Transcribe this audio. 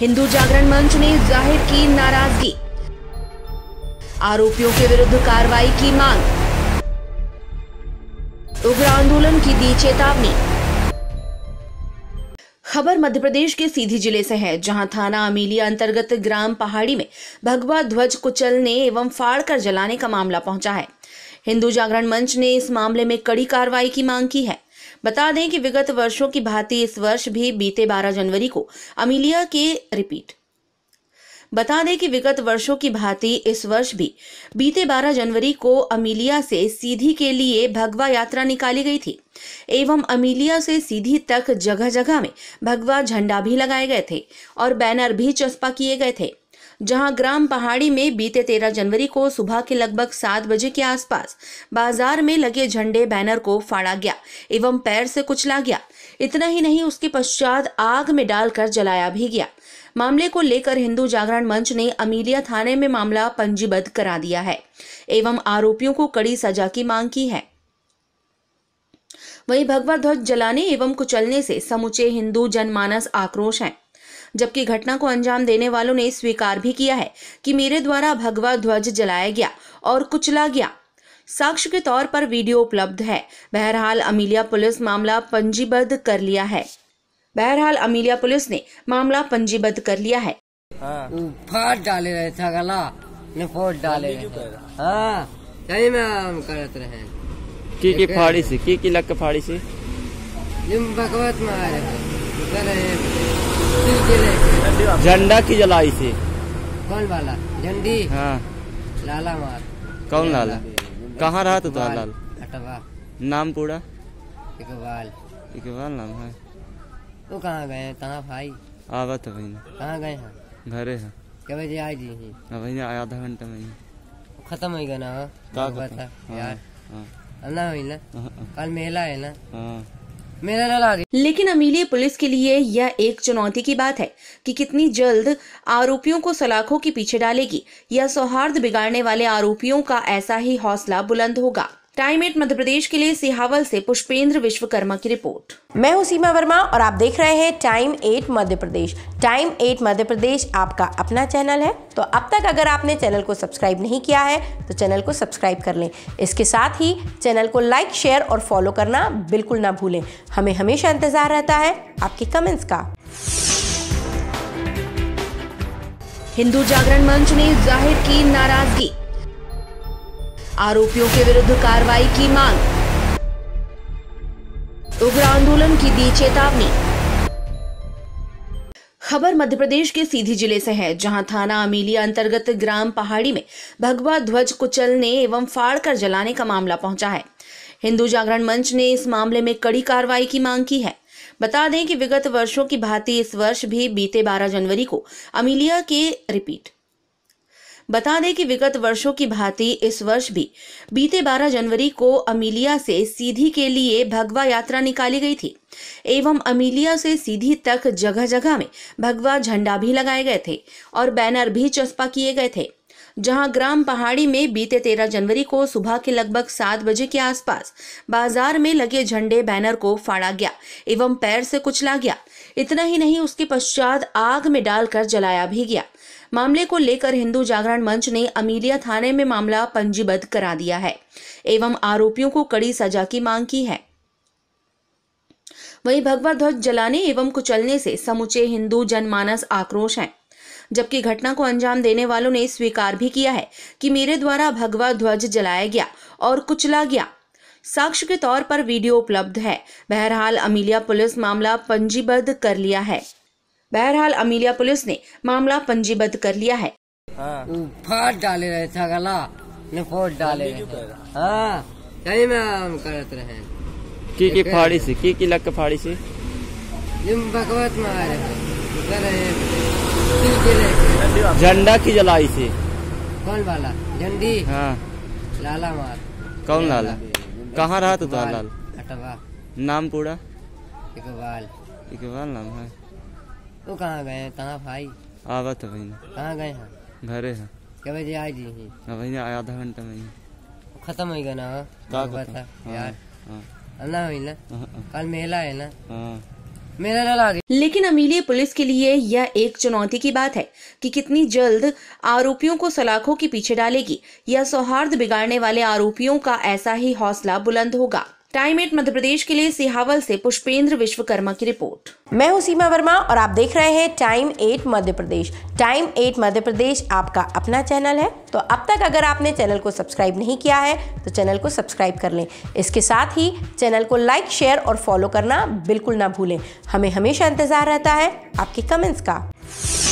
हिंदू जागरण मंच ने जाहिर की नाराजगी आरोपियों के विरुद्ध कार्रवाई की मांग उग्र आंदोलन की दी चेतावनी खबर मध्य प्रदेश के सीधी जिले से है जहां थाना अमीलिया अंतर्गत ग्राम पहाड़ी में भगवा ध्वज कुचलने एवं फाड़ कर जलाने का मामला पहुंचा है हिंदू जागरण मंच ने इस मामले में कड़ी कार्रवाई की मांग की है बता दें कि विगत वर्षों की भांति इस वर्ष भी बीते 12 जनवरी को अमीलिया के रिपीट बता दें कि विगत वर्षों की भांति इस वर्ष भी बीते 12 जनवरी को अमीलिया से सीधी के लिए भगवा यात्रा निकाली गई थी एवं अमीलिया से सीधी तक जगह जगह में भगवा झंडा भी लगाए गए थे और बैनर भी चस्पा किए गए थे जहां ग्राम पहाड़ी में बीते तेरह जनवरी को सुबह के लगभग सात बजे के आसपास बाजार में लगे झंडे बैनर को फाड़ा गया एवं पैर से कुचला गया इतना ही नहीं उसके पश्चात आग में डालकर जलाया भी गया मामले को लेकर हिंदू जागरण मंच ने अमीलिया थाने में मामला पंजीबद्ध करा दिया है एवं आरोपियों को कड़ी सजा की मांग की है वहीं भगवा ध्वज जलाने एवं कुचलने से समूचे हिंदू जनमानस आक्रोश हैं जबकि घटना को अंजाम देने वालों ने स्वीकार भी किया है कि मेरे द्वारा भगवा ध्वज जलाया गया और कुचला गया साक्ष्य के तौर पर वीडियो उपलब्ध है बहरहाल अमीलिया पुलिस मामला पंजीबद्ध कर लिया है बहरहाल अमीलिया पुलिस ने मामला पंजीबद्ध कर लिया है हाँ। फाट डाले रहे था गला फोट डाले कहीं हाँ। में रहे की की फाड़ी से की की लग के फाड़ी से भगवत मारे आ रहे झंडा की जलाई थी कौन वाला झंडी हाँ लाला मार कौन लाला कहाँ रहा तू तुम्हारा तो लाल नाम पूरा इकबाल इकबाल नाम है तो कहाँ गए कहाँ भाई आवा तो भाई कहाँ गए हैं घरे हैं क्या बजे आए जी हैं हाँ भाई आया आधा घंटा में खत्म हो गया ना कहाँ का हाँ, यार हाँ। ना ना कल मेला है ना हाँ मेरा डर आ गया लेकिन अमीली पुलिस के लिए यह एक चुनौती की बात है कि कितनी जल्द आरोपियों को सलाखों के पीछे डालेगी या सौहार्द बिगाड़ने वाले आरोपियों का ऐसा ही हौसला बुलंद होगा टाइम एट मध्य प्रदेश के लिए सिहावल से पुष्पेंद्र विश्वकर्मा की रिपोर्ट मैं हूं सीमा वर्मा और आप देख रहे हैं time at Madhya Pradesh time at Madhya Pradesh आपका अपना चैनल है तो अब तक अगर आपने चैनल को सब्सक्राइब नहीं किया है तो चैनल को सब्सक्राइब कर लें इसके साथ ही चैनल को लाइक शेयर और फॉलो करना बिल्कुल ना भूलें हमें हमेशा इंतजार रहता है आपके कमेंट्स का हिंदू जागरण मंच ने जाहिर की नाराजगी आरोपियों के विरुद्ध कार्रवाई की मांग उग्र आंदोलन की दी चेतावनी खबर मध्य प्रदेश के सीधी जिले से है जहां थाना अमीलिया अंतर्गत ग्राम पहाड़ी में भगवा ध्वज कुचलने एवं फाड़ कर जलाने का मामला पहुंचा है हिंदू जागरण मंच ने इस मामले में कड़ी कार्रवाई की मांग की है बता दें कि विगत वर्षों की भांति इस वर्ष भी बीते 12 जनवरी को अमीलिया के रिपीट बता दें कि विगत वर्षों की भांति इस वर्ष भी बीते 12 जनवरी को अमीलिया से सीधी के लिए भगवा यात्रा निकाली गई थी एवं अमीलिया से सीधी तक जगह जगह में भगवा झंडा भी लगाए गए थे और बैनर भी चस्पा किए गए थे जहां ग्राम पहाड़ी में बीते तेरह जनवरी को सुबह के लगभग सात बजे के आसपास बाजार में लगे झंडे बैनर को फाड़ा गया एवं पैर से कुचला गया इतना ही नहीं उसके पश्चात आग में डालकर जलाया भी गया मामले को लेकर हिंदू जागरण मंच ने अमीलिया थाने में मामला पंजीबद्ध करा दिया है एवं आरोपियों को कड़ी सजा की मांग की है वहीं भगवा ध्वज जलाने एवं कुचलने से समूचे हिंदू जनमानस आक्रोश है जबकि घटना को अंजाम देने वालों ने स्वीकार भी किया है कि मेरे द्वारा भगवा ध्वज जलाया गया और कुचला गया साक्ष्य के तौर पर वीडियो उपलब्ध है बहरहाल अमीलिया पुलिस मामला पंजीबद्ध कर लिया है बहरहाल अमीलिया पुलिस ने मामला पंजीबद्ध कर लिया है हाँ। फाट डाले रहे था गला फोट डाले रहे हाँ में हम करत रहे की की फाड़ी से की की लग के फाड़ी से जिम बकवास में आ रहे झंडा की जलाई से कौन वाला झंडी हाँ लाला मार कौन लाला कहाँ रहा तू तो लाल नाम पूरा इकबाल इकबाल नाम है तो कहाँ गए कहाँ भाई आवत है भैया कहाँ गए हैं घरे है क्या बजे जी ही भैया आधा घंटा में ही खत्म हो गया ना हाँ क्या का पता हाँ, यार हाँ। ना हुई ना हाँ, कल मेला है ना मेला लगा लेकिन अमीलिया पुलिस के लिए यह एक चुनौती की बात है कि कितनी जल्द आरोपियों को सलाखों के पीछे डालेगी या सौहार्द बिगाड़ने वाले आरोपियों का ऐसा ही हौसला बुलंद होगा टाइम एट मध्य प्रदेश के लिए सिहावल से पुष्पेंद्र विश्वकर्मा की रिपोर्ट मैं हूं सीमा वर्मा और आप देख रहे हैं time at Madhya Pradesh time at Madhya Pradesh आपका अपना चैनल है तो अब तक अगर आपने चैनल को सब्सक्राइब नहीं किया है तो चैनल को सब्सक्राइब कर लें इसके साथ ही चैनल को लाइक शेयर और फॉलो करना बिल्कुल ना भूलें हमें हमेशा इंतजार रहता है आपके कमेंट्स का